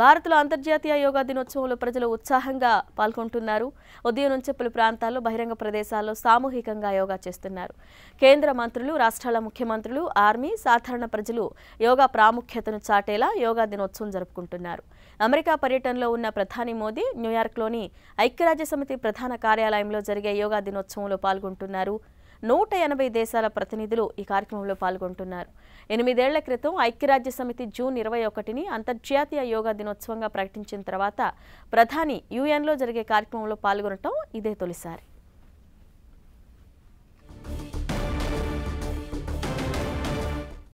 భారత్లో అంతర్జాతీయ యోగా దినోత్సవంలో ప్రజలు ఉత్సాహంగా పాల్గొంటున్నారు ఉదయం నుంచి పలు ప్రాంతాల్లో బహిరంగ ప్రదేశాల్లో సామూహికంగా యోగా చేస్తున్నారు కేంద్ర మంత్రులు రాష్ట్రాల ముఖ్యమంత్రులు ఆర్మీ సాధారణ ప్రజలు యోగా ప్రాముఖ్యతను చాటేలా యోగా దినోత్సవం జరుపుకుంటున్నారు అమెరికా పర్యటనలో ఉన్న ప్రధాని మోదీ న్యూయార్క్లోని ఐక్యరాజ్య సమితి ప్రధాన కార్యాలయంలో జరిగే యోగా దినోత్సవంలో పాల్గొంటున్నారు నూట ఎనభై దేశాల ప్రతినిధులు ఈ కార్యక్రమంలో పాల్గొంటున్నారు ఎనిమిదేళ్ల క్రితం ఐక్యరాజ్య సమితి జూన్ ఇరవై ఒకటిని అంతర్జాతీయ యోగా దినోత్సవంగా ప్రకటించిన తర్వాత ప్రధాని యుఎన్లో జరిగే కార్యక్రమంలో పాల్గొనటం ఇదే తొలిసారి